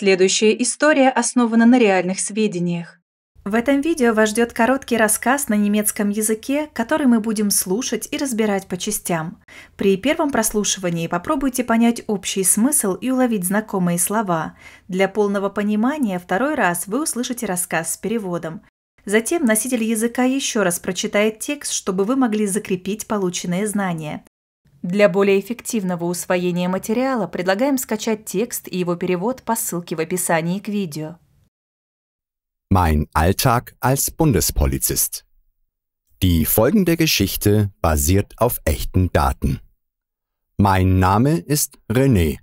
Следующая история основана на реальных сведениях. В этом видео вас ждет короткий рассказ на немецком языке, который мы будем слушать и разбирать по частям. При первом прослушивании попробуйте понять общий смысл и уловить знакомые слова. Для полного понимания второй раз вы услышите рассказ с переводом. Затем носитель языка еще раз прочитает текст, чтобы вы могли закрепить полученные знания. Для более эффективного усвоения материала предлагаем скачать текст и его перевод по ссылке в описании к видео. Mein Alltag als Bundespolizist. Die folgende Geschichte basiert auf echten Daten. Mein Name ist René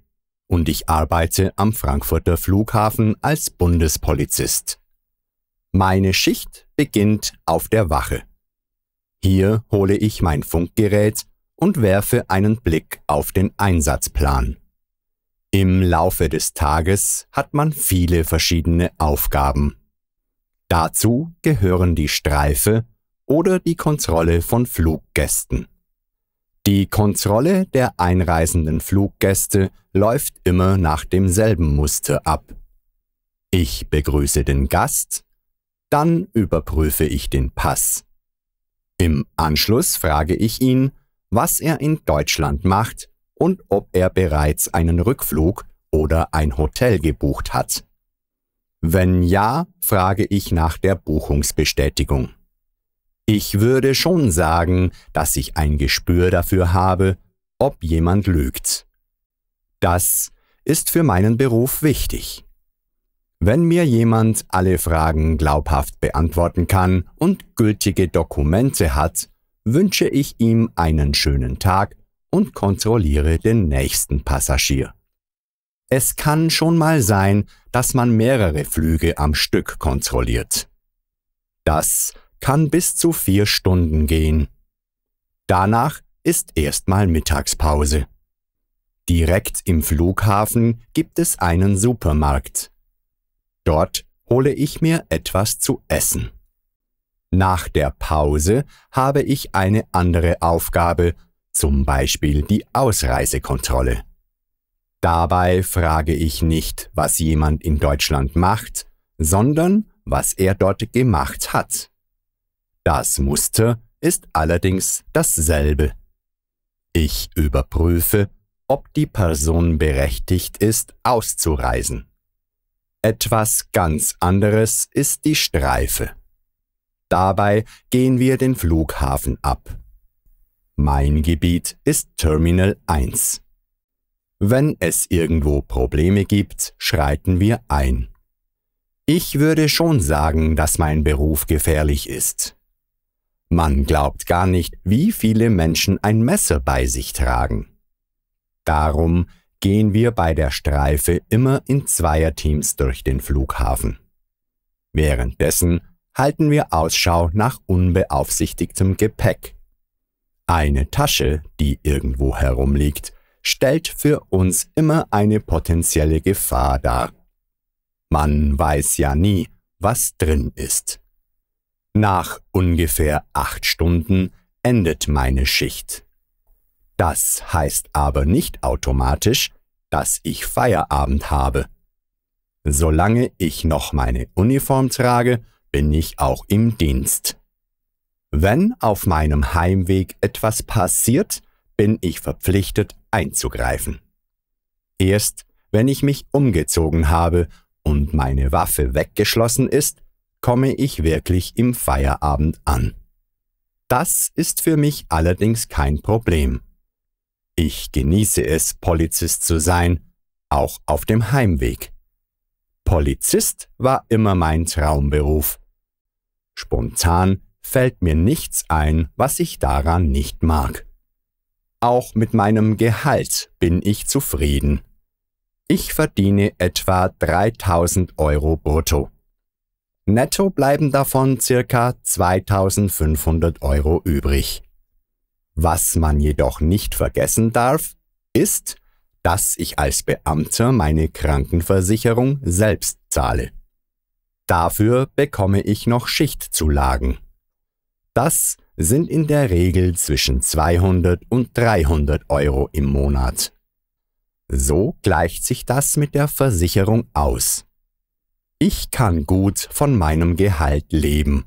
und ich arbeite am Frankfurter Flughafen als Bundespolizist. Meine Schicht beginnt auf der Wache. Hier hole ich mein Funkgerät und werfe einen Blick auf den Einsatzplan. Im Laufe des Tages hat man viele verschiedene Aufgaben. Dazu gehören die Streife oder die Kontrolle von Fluggästen. Die Kontrolle der einreisenden Fluggäste läuft immer nach demselben Muster ab. Ich begrüße den Gast, dann überprüfe ich den Pass. Im Anschluss frage ich ihn, was er in Deutschland macht und ob er bereits einen Rückflug oder ein Hotel gebucht hat. Wenn ja, frage ich nach der Buchungsbestätigung. Ich würde schon sagen, dass ich ein Gespür dafür habe, ob jemand lügt. Das ist für meinen Beruf wichtig. Wenn mir jemand alle Fragen glaubhaft beantworten kann und gültige Dokumente hat, wünsche ich ihm einen schönen Tag und kontrolliere den nächsten Passagier. Es kann schon mal sein, dass man mehrere Flüge am Stück kontrolliert. Das kann bis zu vier Stunden gehen. Danach ist erstmal Mittagspause. Direkt im Flughafen gibt es einen Supermarkt. Dort hole ich mir etwas zu essen. Nach der Pause habe ich eine andere Aufgabe, zum Beispiel die Ausreisekontrolle. Dabei frage ich nicht, was jemand in Deutschland macht, sondern was er dort gemacht hat. Das Muster ist allerdings dasselbe. Ich überprüfe, ob die Person berechtigt ist, auszureisen. Etwas ganz anderes ist die Streife dabei gehen wir den Flughafen ab. Mein Gebiet ist Terminal 1. Wenn es irgendwo Probleme gibt, schreiten wir ein. Ich würde schon sagen, dass mein Beruf gefährlich ist. Man glaubt gar nicht, wie viele Menschen ein Messer bei sich tragen. Darum gehen wir bei der Streife immer in Zweierteams durch den Flughafen. Währenddessen halten wir Ausschau nach unbeaufsichtigtem Gepäck. Eine Tasche, die irgendwo herumliegt, stellt für uns immer eine potenzielle Gefahr dar. Man weiß ja nie, was drin ist. Nach ungefähr acht Stunden endet meine Schicht. Das heißt aber nicht automatisch, dass ich Feierabend habe. Solange ich noch meine Uniform trage bin ich auch im Dienst. Wenn auf meinem Heimweg etwas passiert, bin ich verpflichtet einzugreifen. Erst wenn ich mich umgezogen habe und meine Waffe weggeschlossen ist, komme ich wirklich im Feierabend an. Das ist für mich allerdings kein Problem. Ich genieße es, Polizist zu sein, auch auf dem Heimweg. Polizist war immer mein Traumberuf, Spontan fällt mir nichts ein, was ich daran nicht mag. Auch mit meinem Gehalt bin ich zufrieden. Ich verdiene etwa 3000 Euro brutto. Netto bleiben davon circa 2500 Euro übrig. Was man jedoch nicht vergessen darf, ist, dass ich als Beamter meine Krankenversicherung selbst zahle. Dafür bekomme ich noch Schichtzulagen. Das sind in der Regel zwischen 200 und 300 Euro im Monat. So gleicht sich das mit der Versicherung aus. Ich kann gut von meinem Gehalt leben.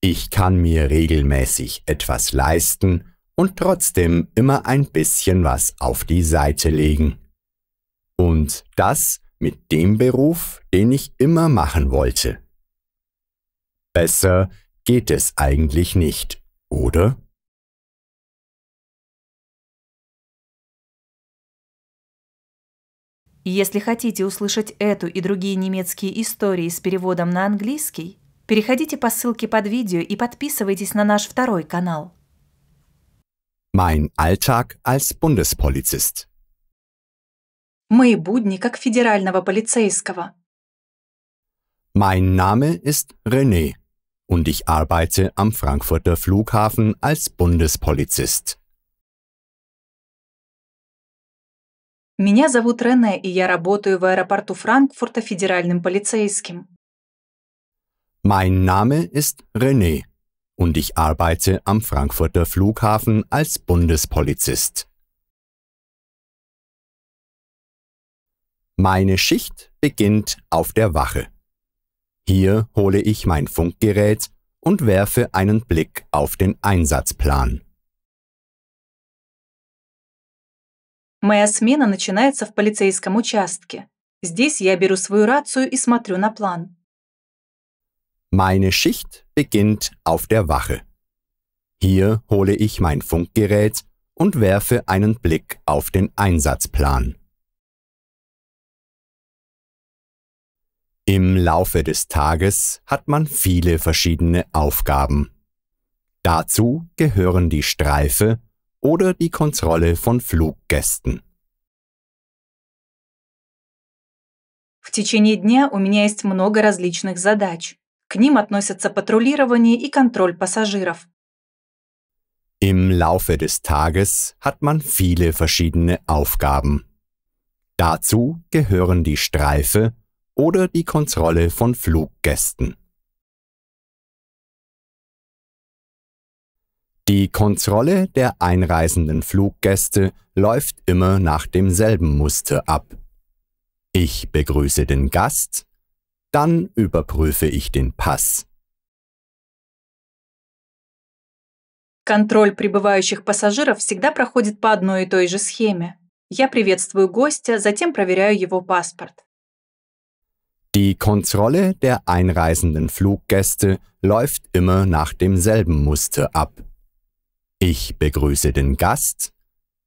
Ich kann mir regelmäßig etwas leisten und trotzdem immer ein bisschen was auf die Seite legen. Und das mit dem Beruf, den ich immer machen wollte. Besser geht es eigentlich nicht, oder? Если хотите услышать эту и другие немецкие истории с переводом на английский, переходите по ссылке под видео и подписывайтесь на наш второй канал. Mein Alltag als Bundespolizist. Мои будни как федерального полицейского. Mein Name ist René und ich arbeite am Frankfurter Flughafen als Bundespolizist. Меня зовут Рене, и я работаю в аэропорту Франкфурта федеральным полицейским. Mein Name ist René und ich arbeite am Frankfurter Flughafen als Bundespolizist. Meine Schicht beginnt auf der Wache. Hier hole ich mein Funkgerät und werfe einen Blick auf den Einsatzplan. Моя смена начинается в полицейском участке. Здесь я беру свою рацию и смотрю на план. Meine Schicht beginnt auf der Wache. Hier hole ich mein Funkgerät und werfe einen Blick auf den Einsatzplan. Im Laufe des Tages hat man viele verschiedene Aufgaben. Dazu gehören die Streife oder die Kontrolle von Fluggästen. В течение дня у меня есть много различных задач. К ним относятся патрулирование и контроль пассажиров. Im Laufe des Tages hat man viele verschiedene Aufgaben. Dazu gehören die Streife oder die Kontrolle von Fluggästen. Die Kontrolle der einreisenden Fluggäste läuft immer nach demselben Muster ab. Ich begrüße den Gast, dann überprüfe ich den Pass. Контроль прибывающих пассажиров всегда проходит по одной и той же схеме. Я приветствую гостя, затем проверяю его паспорт. Die Kontrolle der einreisenden Fluggäste läuft immer nach demselben Muster ab. Ich begrüße den Gast,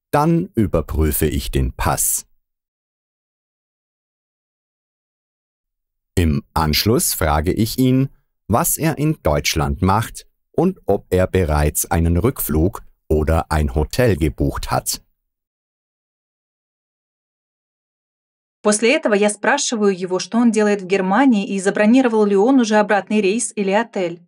dann überprüfe ich den Pass. Im Anschluss frage ich ihn, was er in Deutschland macht und ob er bereits einen Rückflug oder ein Hotel gebucht hat. После этого я спрашиваю его, что он делает в Германии и забронировал ли он уже обратный рейс или отель.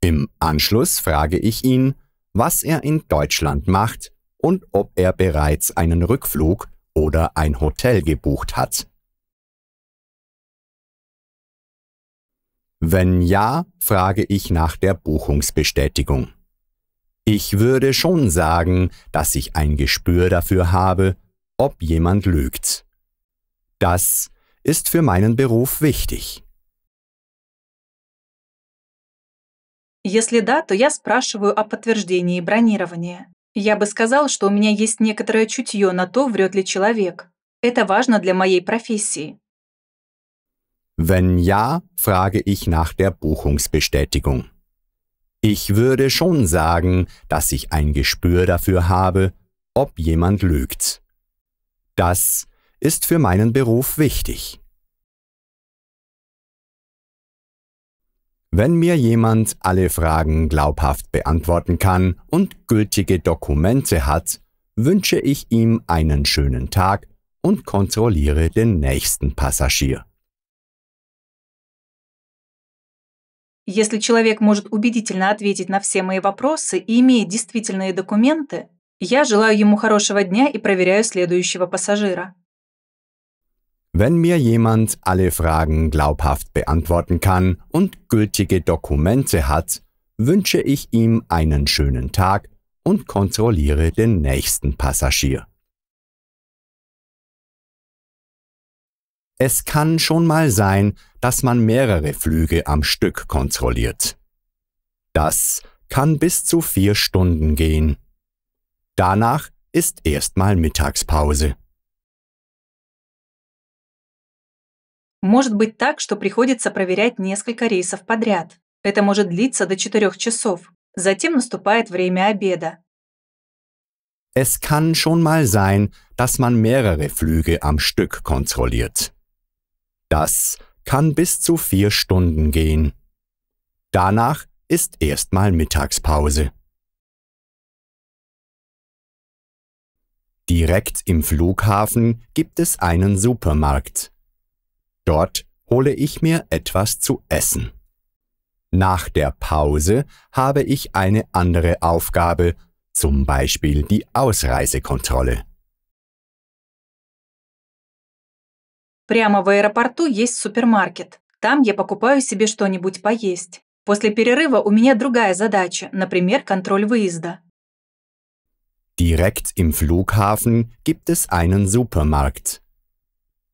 Im Anschluss frage ich ihn, was er in Deutschland macht und ob er bereits einen Rückflug oder ein Hotel gebucht hat. Wenn ja, frage ich nach der Buchungsbestätigung. Ich würde schon sagen, dass ich ein Gespür dafür habe, ob jemand lügt. Das ist für meinen Beruf wichtig. Если да, то я спрашиваю о подтверждении бронирования. Я бы сказал, что у меня есть некоторое чутье на то, врет ли человек. Это важно для моей профессии. Wenn ja, frage ich nach der Buchungsbestätigung. Ich würde schon sagen, dass ich ein Gespür dafür habe, ob jemand lügt. Das ist für meinen Beruf wichtig. Wenn mir jemand alle Fragen glaubhaft beantworten kann und gültige Dokumente hat, wünsche ich ihm einen schönen Tag und kontrolliere den nächsten Passagier. Если человек может убедительно ответить на все мои вопросы и имеет действительные документы, Я желаю ему хорошего дня и проверяю следующего пассажира. Wenn mir jemand alle Fragen glaubhaft beantworten kann und gültige Dokumente hat, wünsche ich ihm einen schönen Tag und kontrolliere den nächsten Passagier. Es kann schon mal sein, dass man mehrere Flüge am Stück kontrolliert. Das kann bis zu vier Stunden gehen. Danach ist erstmal Mittagspause. Может быть так, что приходится проверять несколько рейсов подряд. Это может длиться до 4 часов. Затем наступает время обеда. Es kann schon mal sein, dass man mehrere Flüge am Stück kontrolliert. Das kann bis zu vier Stunden gehen. Danach ist erstmal Mittagspause. Direkt im Flughafen gibt es einen Supermarkt. Dort hole ich mir etwas zu essen. Nach der Pause habe ich eine andere Aufgabe, zum Beispiel die Ausreisekontrolle. Прямо в аэропорту есть супермаркет. Там я покупаю себе что-нибудь поесть. После перерыва у меня другая задача, например, контроль выезда. Direkt im Flughafen gibt es einen Supermarkt.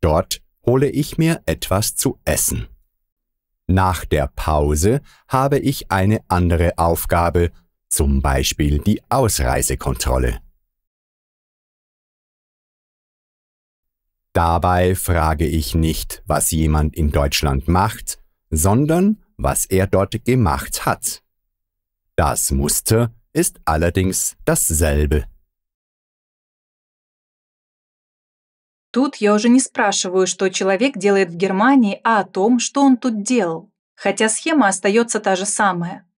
Dort hole ich mir etwas zu essen. Nach der Pause habe ich eine andere Aufgabe, zum Beispiel die Ausreisekontrolle. Dabei frage ich nicht, was jemand in Deutschland macht, sondern was er dort gemacht hat. Das Muster ist allerdings dasselbe. Тут я уже не спрашиваю, что человек делает в Германии, а о том, что он тут делал. Хотя схема остается та же самая.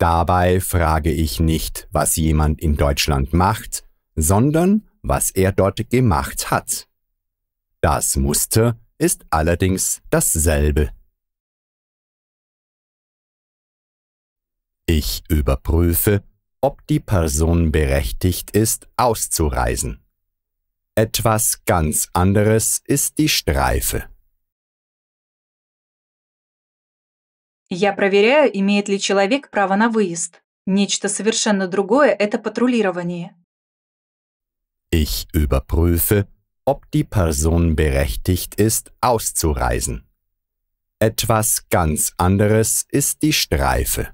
Dabei frage ich nicht, was jemand in Deutschland macht, sondern was er dort gemacht hat. Das Muster ist allerdings dasselbe. Ich überprüfe, ob die Person berechtigt ist, auszureisen. Etwas ganz anderes ist die Streife. Я проверяю, имеет ли человек право на выезд. Нечто совершенно другое – это патрулирование. Ich überprüfe, ob die Person berechtigt ist, auszureisen. Etwas ganz anderes ist die Streife.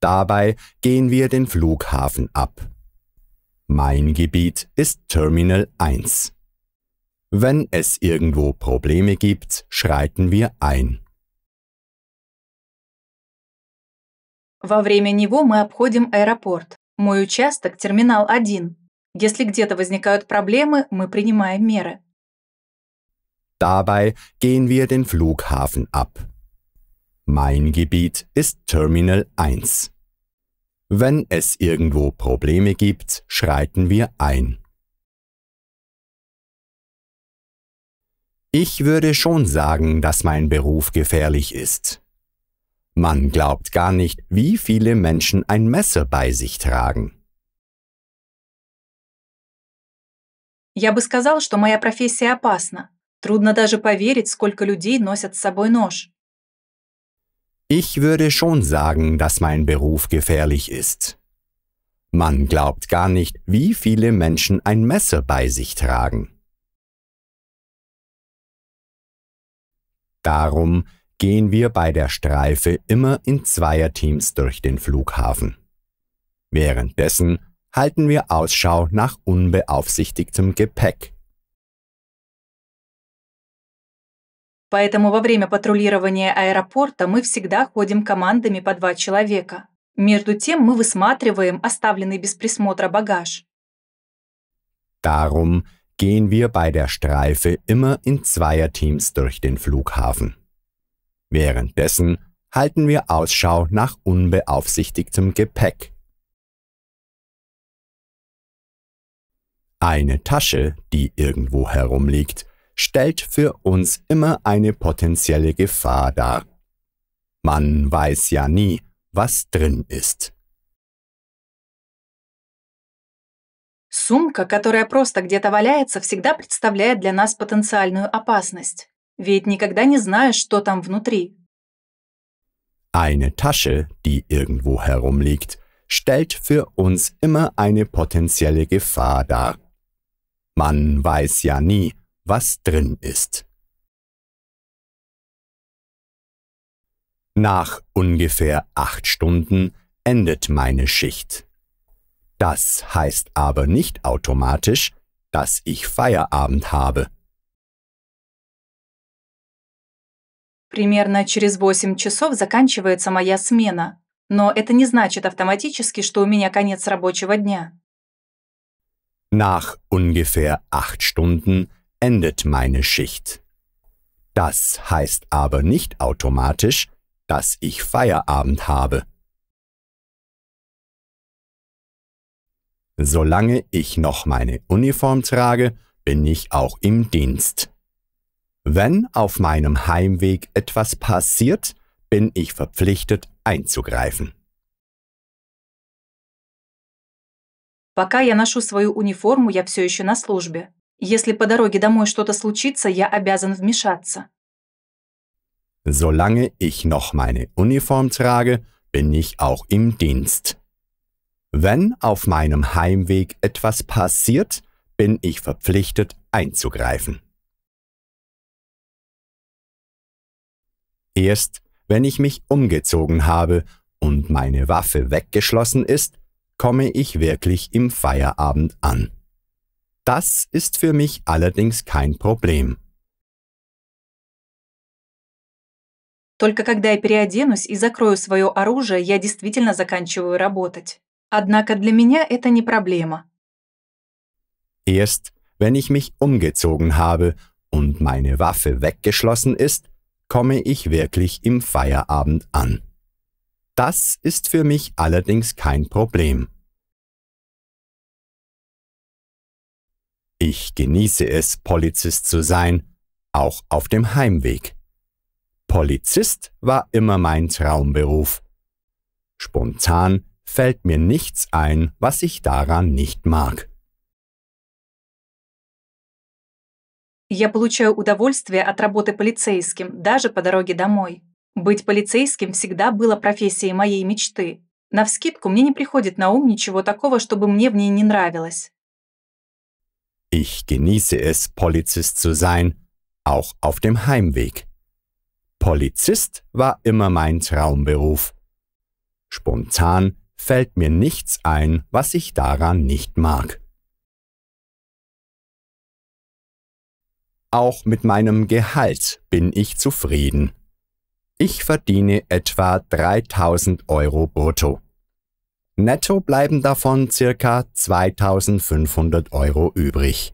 Dabei gehen wir den Flughafen ab. Mein Gebiet ist Terminal 1. Wenn es irgendwo Probleme gibt, schreiten wir ein. Во время него мы обходим аэропорт. Мой участок – терминал 1. Если где-то возникают проблемы, мы принимаем меры. Dabei gehen wir den Flughafen ab. Mein Gebiet ist Terminal 1. Wenn es irgendwo Probleme gibt, schreiten wir ein. Ich würde schon sagen, dass mein Beruf gefährlich ist. Man glaubt gar nicht, wie viele Menschen ein Messer bei sich tragen. Я бы сказал, что моя профессия опасна. Трудно даже поверить, сколько людей носят с собой нож. Ich würde schon sagen, dass mein Beruf gefährlich ist. Man glaubt gar nicht, wie viele Menschen ein Messer bei sich tragen. Darum gehen wir bei der Streife immer in Zweierteams durch den Flughafen. Währenddessen halten wir Ausschau nach unbeaufsichtigtem Gepäck. Поэтому во время патрулирования аэропорта мы всегда ходим командами по два человека. Между тем мы высматриваем оставленный без присмотра багаж. Darum gehen wir bei der Streife immer in zweier Teams durch den Flughafen. Währenddessen halten wir Ausschau nach unbeaufsichtigtem Gepäck. Eine Tasche, die irgendwo herumliegt, stellt für uns immer eine potenzielle Gefahr dar. Man weiß ja nie, was drin ist. Сумка, которая просто где-то валяется, всегда представляет для нас потенциальную опасность. Ведь никогда не знаешь, что там внутри. Eine Tasche, die irgendwo herumliegt, stellt für uns immer eine potenzielle Gefahr dar. Man weiß ja nie, was drin ist. Nach ungefähr acht Stunden endet meine Schicht. Das heißt aber nicht automatisch, dass ich Feierabend habe. Примерно через 8 часов заканчивается моя смена, но это не значит автоматически, что у меня конец рабочего дня. Nach ungefähr acht Stunden endet meine Schicht. Das heißt aber nicht automatisch, dass ich Feierabend habe. Solange ich noch meine Uniform trage, bin ich auch im Dienst. Wenn auf meinem Heimweg etwas passiert, bin ich verpflichtet einzugreifen. Пока я ношу свою униформу, я все еще на службе. Если по дороге домой что-то случится, я обязан вмешаться. Solange ich noch meine Uniform trage, bin ich auch im Dienst. Wenn auf meinem Heimweg etwas passiert, bin ich verpflichtet einzugreifen. Erst wenn ich mich umgezogen habe und meine Waffe weggeschlossen ist, komme ich wirklich im Feierabend an. Das ist für mich allerdings kein Problem. Только когда я переоденусь и закрою свое оружие, я действительно заканчиваю работать. Однако для меня это не проблема. Erst, wenn ich mich umgezogen habe und meine Waffe weggeschlossen ist, komme ich wirklich im Feierabend an. Das ist für mich allerdings kein Problem. Ich genieße es, Polizist zu sein, auch auf dem Heimweg. Polizist war immer mein Traumberuf. Spontan fällt mir nichts ein, was ich daran nicht mag. Я получаю удовольствие от работы полицейским, даже по дороге домой. Быть полицейским всегда было профессией моей мечты. На Навскидку мне не приходит на ум ничего такого, чтобы мне в ней не нравилось. Ich genieße es, Polizist zu sein, auch auf dem Heimweg. Polizist war immer mein Traumberuf. Spontan fällt mir nichts ein, was ich daran nicht mag. Auch mit meinem Gehalt bin ich zufrieden. Ich verdiene etwa 3000 Euro brutto. Netto bleiben davon circa 2500 Euro übrig.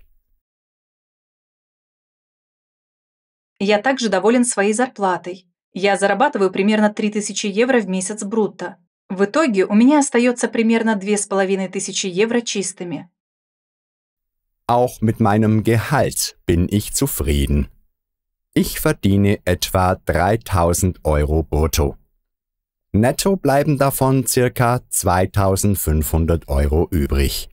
Я также доволен своей зарплатой. Я зарабатываю примерно 3000 евро в месяц брутто. В итоге у меня остается примерно 2500 евро чистыми. Auch mit meinem Gehalt bin ich zufrieden. Ich verdiene etwa 3000 Euro brutto. Netto bleiben davon ca. 2500 Euro übrig.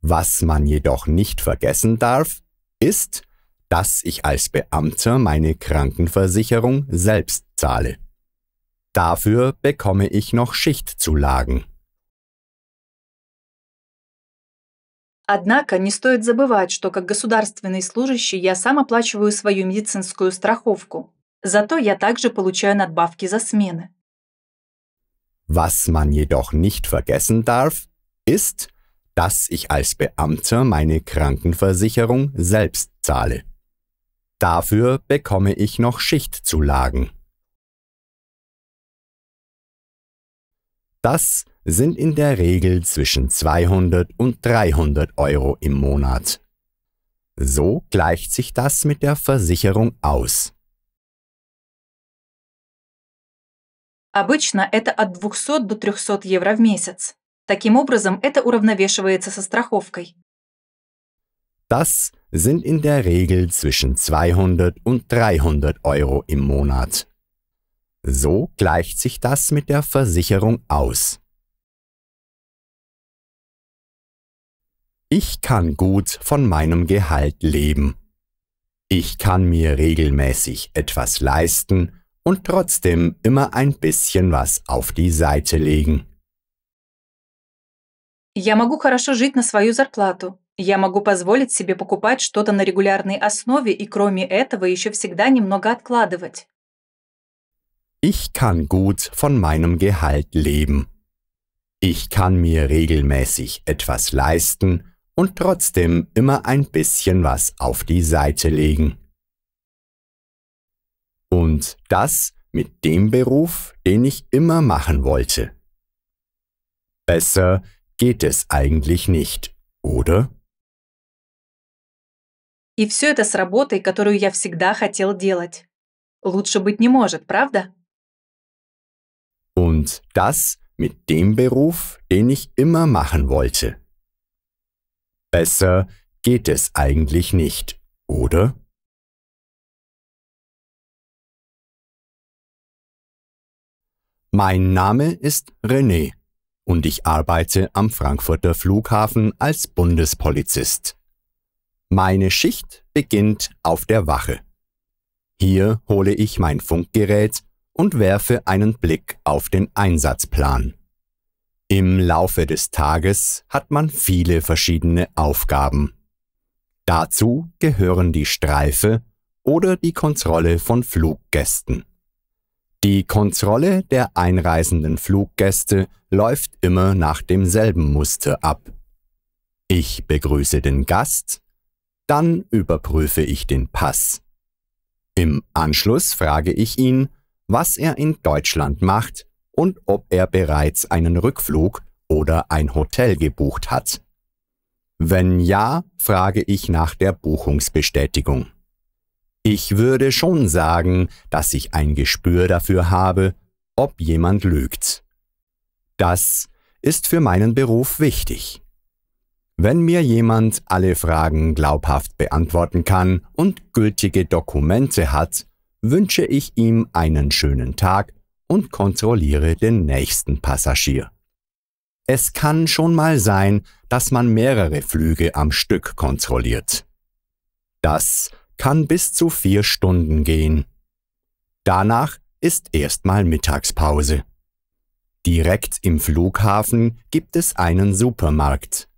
Was man jedoch nicht vergessen darf, ist, dass ich als Beamter meine Krankenversicherung selbst zahle. Dafür bekomme ich noch Schichtzulagen. Однако не стоит забывать, что как государственный служащий я сам оплачиваю свою медицинскую страховку. Зато я также получаю надбавки за смены. Was man jedoch nicht vergessen darf, ist, dass ich als Beamter meine Krankenversicherung selbst zahle. Dafür bekomme ich noch Schichtzulagen. Das sind in der Regel zwischen 200 und 300 Euro im Monat. So gleicht sich das mit der Versicherung aus. Обычно это от 200 до 300 евро в месяц. Таким образом, это уравновешивается со страховкой. Das sind in der Regel zwischen 200 und 300 Euro im Monat. So gleicht sich das mit der Versicherung aus. Ich kann gut von meinem Gehalt leben. Ich kann mir regelmäßig etwas leisten, und trotzdem immer ein bisschen was auf die Seite legen. Я могу хорошо жить на свою зарплату. Я могу позволить себе покупать что-то на регулярной основе и кроме этого еще всегда немного откладывать. Ich kann gut von meinem Gehalt leben. Ich kann mir regelmäßig etwas leisten und trotzdem immer ein bisschen was auf die Seite legen. Und das mit dem Beruf, den ich immer machen wollte. Besser geht es eigentlich nicht, oder? И все это с работой, которую я всегда хотел делать. Лучше быть не может, правда? Und das mit dem Beruf, den ich immer machen wollte. Besser geht es eigentlich nicht, oder? Mein Name ist René und ich arbeite am Frankfurter Flughafen als Bundespolizist. Meine Schicht beginnt auf der Wache. Hier hole ich mein Funkgerät und werfe einen Blick auf den Einsatzplan. Im Laufe des Tages hat man viele verschiedene Aufgaben. Dazu gehören die Streife oder die Kontrolle von Fluggästen. Die Kontrolle der einreisenden Fluggäste läuft immer nach demselben Muster ab. Ich begrüße den Gast, dann überprüfe ich den Pass. Im Anschluss frage ich ihn, was er in Deutschland macht und ob er bereits einen Rückflug oder ein Hotel gebucht hat. Wenn ja, frage ich nach der Buchungsbestätigung. Ich würde schon sagen, dass ich ein Gespür dafür habe, ob jemand lügt. Das ist für meinen Beruf wichtig. Wenn mir jemand alle Fragen glaubhaft beantworten kann und gültige Dokumente hat, wünsche ich ihm einen schönen Tag und kontrolliere den nächsten Passagier. Es kann schon mal sein, dass man mehrere Flüge am Stück kontrolliert. Das kann bis zu vier Stunden gehen. Danach ist erstmal Mittagspause. Direkt im Flughafen gibt es einen Supermarkt.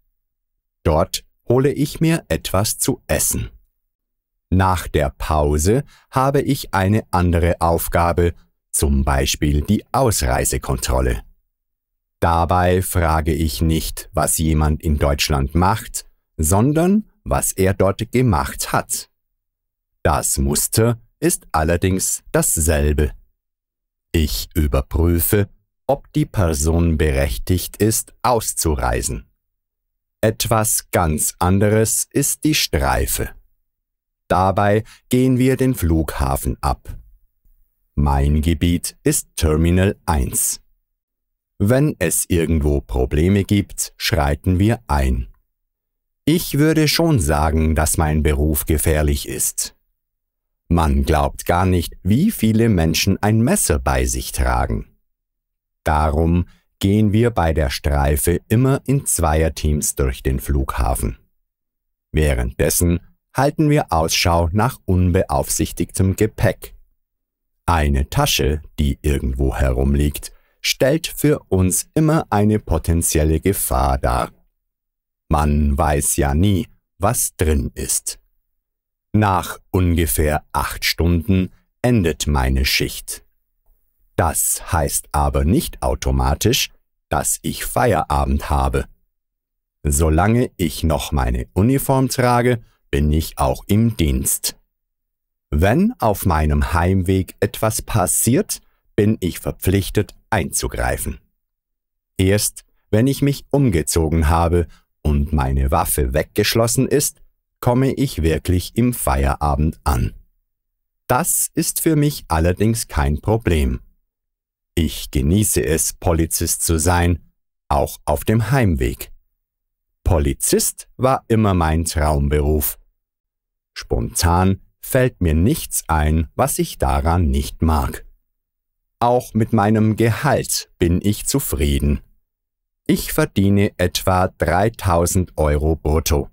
Dort hole ich mir etwas zu essen. Nach der Pause habe ich eine andere Aufgabe, zum Beispiel die Ausreisekontrolle. Dabei frage ich nicht, was jemand in Deutschland macht, sondern was er dort gemacht hat. Das Muster ist allerdings dasselbe. Ich überprüfe, ob die Person berechtigt ist, auszureisen. Etwas ganz anderes ist die Streife. Dabei gehen wir den Flughafen ab. Mein Gebiet ist Terminal 1. Wenn es irgendwo Probleme gibt, schreiten wir ein. Ich würde schon sagen, dass mein Beruf gefährlich ist. Man glaubt gar nicht, wie viele Menschen ein Messer bei sich tragen. Darum gehen wir bei der Streife immer in Zweierteams durch den Flughafen. Währenddessen halten wir Ausschau nach unbeaufsichtigtem Gepäck. Eine Tasche, die irgendwo herumliegt, stellt für uns immer eine potenzielle Gefahr dar. Man weiß ja nie, was drin ist. Nach ungefähr acht Stunden endet meine Schicht. Das heißt aber nicht automatisch, dass ich Feierabend habe. Solange ich noch meine Uniform trage, bin ich auch im Dienst. Wenn auf meinem Heimweg etwas passiert, bin ich verpflichtet einzugreifen. Erst wenn ich mich umgezogen habe und meine Waffe weggeschlossen ist, komme ich wirklich im Feierabend an. Das ist für mich allerdings kein Problem. Ich genieße es, Polizist zu sein, auch auf dem Heimweg. Polizist war immer mein Traumberuf. Spontan fällt mir nichts ein, was ich daran nicht mag. Auch mit meinem Gehalt bin ich zufrieden. Ich verdiene etwa 3000 Euro brutto.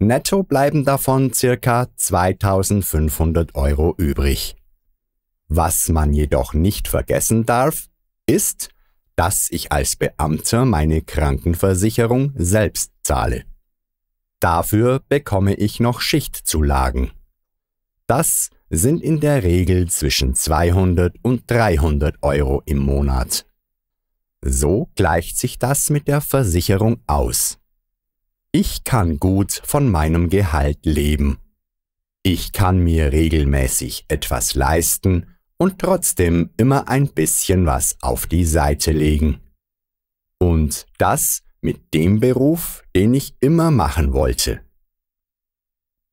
Netto bleiben davon circa 2500 Euro übrig. Was man jedoch nicht vergessen darf, ist, dass ich als Beamter meine Krankenversicherung selbst zahle. Dafür bekomme ich noch Schichtzulagen. Das sind in der Regel zwischen 200 und 300 Euro im Monat. So gleicht sich das mit der Versicherung aus. Ich kann gut von meinem Gehalt leben. Ich kann mir regelmäßig etwas leisten und trotzdem immer ein bisschen was auf die Seite legen. Und das mit dem Beruf, den ich immer machen wollte.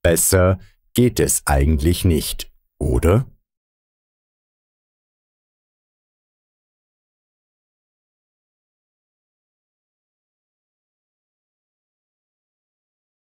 Besser geht es eigentlich nicht, oder?